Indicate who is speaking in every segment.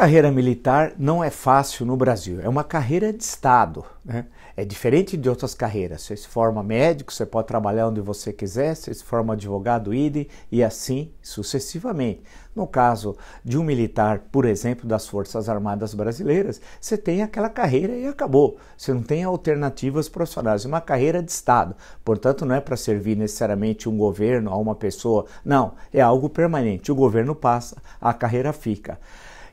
Speaker 1: carreira militar não é fácil no Brasil, é uma carreira de Estado. Né? É diferente de outras carreiras. Você se forma médico, você pode trabalhar onde você quiser, você se forma advogado, idem e assim sucessivamente. No caso de um militar, por exemplo, das Forças Armadas Brasileiras, você tem aquela carreira e acabou. Você não tem alternativas profissionais. É uma carreira de Estado. Portanto, não é para servir necessariamente um governo a uma pessoa. Não, é algo permanente. O governo passa, a carreira fica.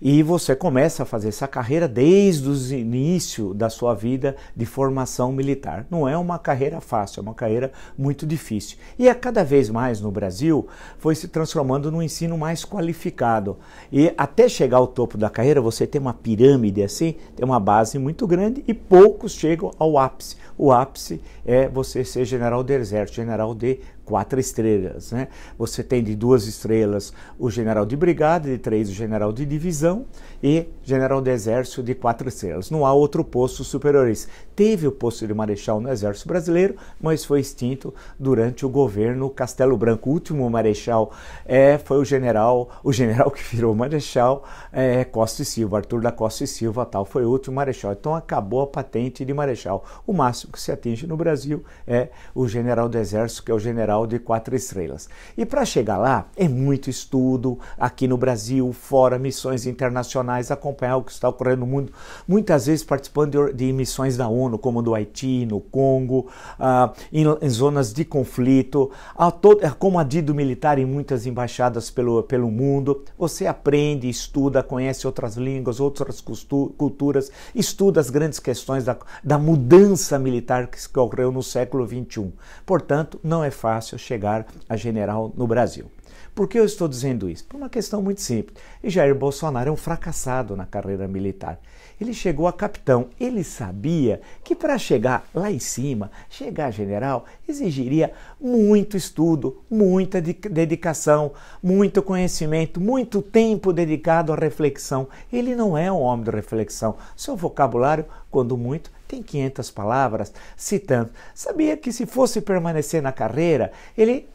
Speaker 1: E você começa a fazer essa carreira desde o início da sua vida de formação militar. Não é uma carreira fácil, é uma carreira muito difícil. E a é cada vez mais no Brasil foi se transformando num ensino mais qualificado. E até chegar ao topo da carreira, você tem uma pirâmide assim, tem uma base muito grande e poucos chegam ao ápice. O ápice é você ser general do exército, general de quatro estrelas. Né? Você tem de duas estrelas o general de brigada, de três o general de divisão e general de exército de quatro estrelas. Não há outro posto superior a Teve o posto de marechal no exército brasileiro, mas foi extinto durante o governo Castelo Branco. O último marechal é, foi o general, o general que virou marechal é, Costa e Silva, Arthur da Costa e Silva, tal, foi o último marechal. Então acabou a patente de marechal. O máximo que se atinge no Brasil é o general do exército, que é o general de Quatro Estrelas. E para chegar lá, é muito estudo aqui no Brasil, fora, missões internacionais, acompanhar o que está ocorrendo no mundo, muitas vezes participando de, de missões da ONU, como do Haiti, no Congo, ah, em, em, zonas de conflito, a todo, é como adido militar em muitas embaixadas pelo, pelo mundo. Você aprende, estuda, conhece outras línguas, outras culturas, estuda as grandes questões da, da mudança militar que, que ocorreu no século XXI. Portanto, não é fácil fácil chegar a general no Brasil. Por que eu estou dizendo isso? Por uma questão muito simples. E Jair Bolsonaro é um fracassado na carreira militar. Ele chegou a capitão. Ele sabia que para chegar lá em cima, chegar a general, exigiria muito estudo, muita dedicação, muito conhecimento, muito tempo dedicado à reflexão. Ele não é um homem de reflexão. Seu vocabulário, quando muito, tem 500 palavras citando. Sabia que se fosse permanecer na carreira, ele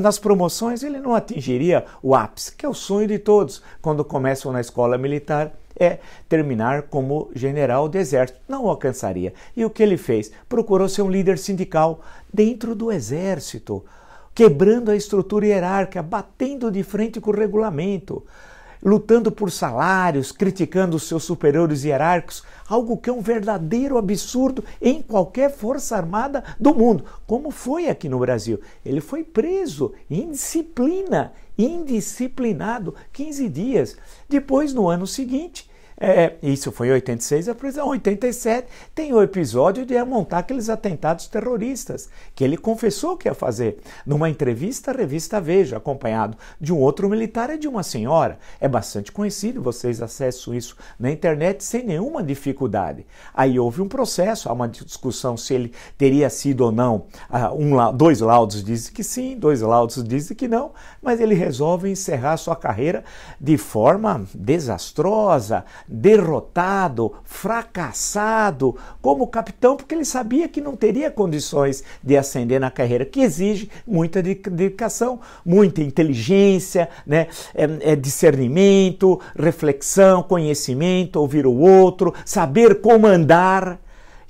Speaker 1: nas promoções ele não atingiria o ápice, que é o sonho de todos quando começam na escola militar é terminar como general do exército. Não alcançaria. E o que ele fez? Procurou ser um líder sindical dentro do exército, quebrando a estrutura hierárquica, batendo de frente com o regulamento lutando por salários, criticando os seus superiores hierárquicos, algo que é um verdadeiro absurdo em qualquer força armada do mundo, como foi aqui no Brasil. Ele foi preso, indisciplina, indisciplinado, 15 dias. Depois, no ano seguinte, é, isso foi em 86, a prisão. Em 87 tem o episódio de montar aqueles atentados terroristas, que ele confessou que ia fazer. Numa entrevista à revista Veja, acompanhado de um outro militar e de uma senhora. É bastante conhecido, vocês acessam isso na internet sem nenhuma dificuldade. Aí houve um processo, há uma discussão se ele teria sido ou não. Ah, um, dois laudos dizem que sim, dois laudos dizem que não, mas ele resolve encerrar sua carreira de forma desastrosa derrotado, fracassado como capitão, porque ele sabia que não teria condições de ascender na carreira, que exige muita dedicação, muita inteligência, né? é, é discernimento, reflexão, conhecimento, ouvir o outro, saber comandar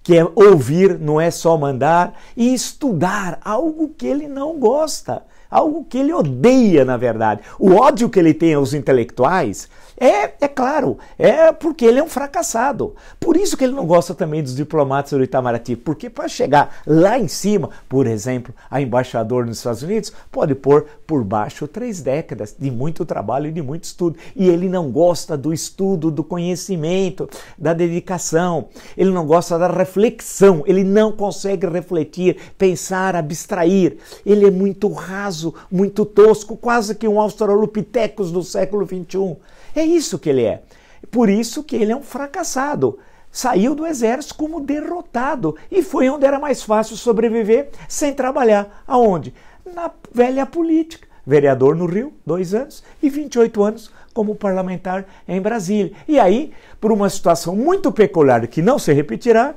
Speaker 1: que é ouvir, não é só mandar, e estudar algo que ele não gosta, algo que ele odeia, na verdade. O ódio que ele tem aos intelectuais é, é claro, é porque ele é um fracassado. Por isso que ele não gosta também dos diplomatas do Itamaraty, porque para chegar lá em cima, por exemplo, a embaixador nos Estados Unidos pode pôr por baixo três décadas de muito trabalho e de muito estudo. E ele não gosta do estudo, do conhecimento, da dedicação, ele não gosta da reflexão, ele não consegue refletir, pensar, abstrair. Ele é muito raso, muito tosco, quase que um australopithecus do século XXI. É isso que ele é. Por isso que ele é um fracassado. Saiu do exército como derrotado e foi onde era mais fácil sobreviver sem trabalhar. Aonde? Na velha política. Vereador no Rio, dois anos, e 28 anos como parlamentar em Brasília. E aí, por uma situação muito peculiar que não se repetirá,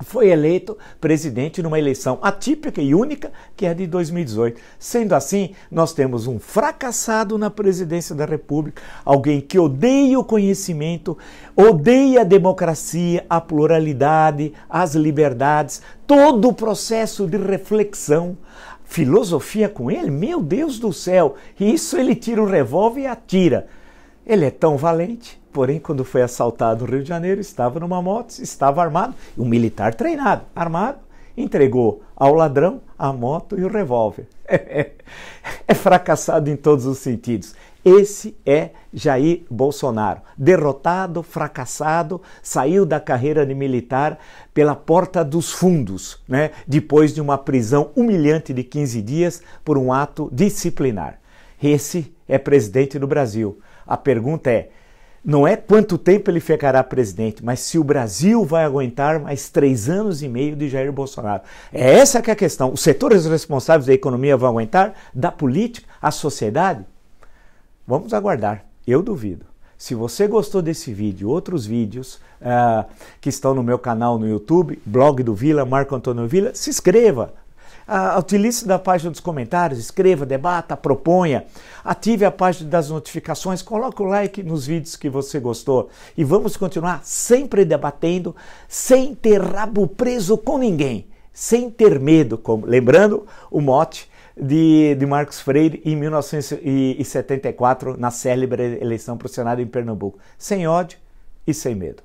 Speaker 1: foi eleito presidente numa eleição atípica e única, que é a de 2018. Sendo assim, nós temos um fracassado na presidência da República, alguém que odeia o conhecimento, odeia a democracia, a pluralidade, as liberdades, todo o processo de reflexão. Filosofia com ele? Meu Deus do céu! Isso ele tira o revólver e atira. Ele é tão valente Porém, quando foi assaltado no Rio de Janeiro, estava numa moto, estava armado, um militar treinado, armado, entregou ao ladrão a moto e o revólver. É, é, é, fracassado em todos os sentidos. Esse é Jair Bolsonaro, derrotado, fracassado, saiu da carreira de militar pela porta dos fundos, né? depois de uma prisão humilhante de 15 dias por um ato disciplinar. Esse é presidente do Brasil. A pergunta é: não é quanto tempo ele ficará presidente, mas se o Brasil vai aguentar mais três anos e meio de Jair Bolsonaro. É essa que é a questão. Os setores responsáveis da economia vão aguentar? Da política? A sociedade? Vamos aguardar. Eu duvido. Se você gostou desse vídeo, outros vídeos uh, que estão no meu canal no YouTube, blog do Vila, Marco Antônio Vila, se inscreva, Uh, ah, Utilize da página dos comentários, escreva, debata, proponha, ative a página das notificações, coloque o like nos vídeos que você gostou e vamos continuar sempre debatendo, sem ter rabo preso com ninguém, sem ter medo. Como, lembrando o mote de, de, Marcos Freire em 1974, na célebre eleição para o Senado em Pernambuco. Sem ódio e sem medo.